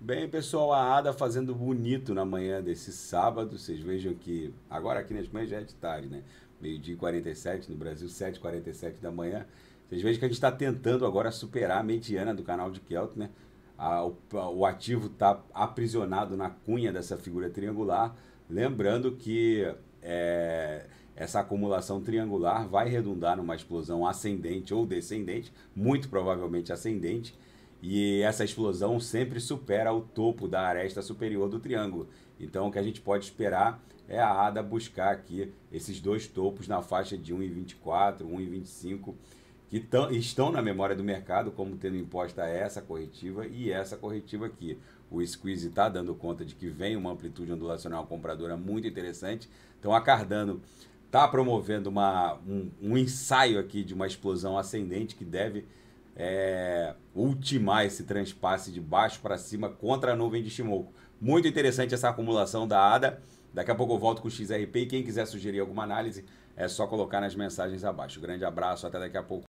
Bem, pessoal, a Ada fazendo bonito na manhã desse sábado. Vocês vejam que agora aqui na manhãs já é de tarde, né? Meio-dia 47, no Brasil 7h47 da manhã. Vocês vejam que a gente está tentando agora superar a mediana do canal de Kelt, né? A, o, o, ativo está aprisionado na cunha dessa figura triangular. Lembrando que é, essa acumulação triangular vai redundar numa explosão ascendente ou descendente, muito provavelmente ascendente, e essa explosão sempre supera o topo da aresta superior do triângulo. Então, o que a gente pode esperar é a ADA buscar aqui esses dois topos na faixa de 1,24, 1,25, que estão na memória do mercado como tendo imposta essa corretiva e essa corretiva aqui. O squeeze está dando conta de que vem uma amplitude ondulacional compradora muito interessante. Então, a Cardano está promovendo uma, um, um ensaio aqui de uma explosão ascendente que deve é, ultimar esse transpasse de baixo para cima contra a nuvem de Shimoku. Muito interessante essa acumulação da ADA. Daqui a pouco eu volto com o XRP e quem quiser sugerir alguma análise é só colocar nas mensagens abaixo. Grande abraço, até daqui a pouco.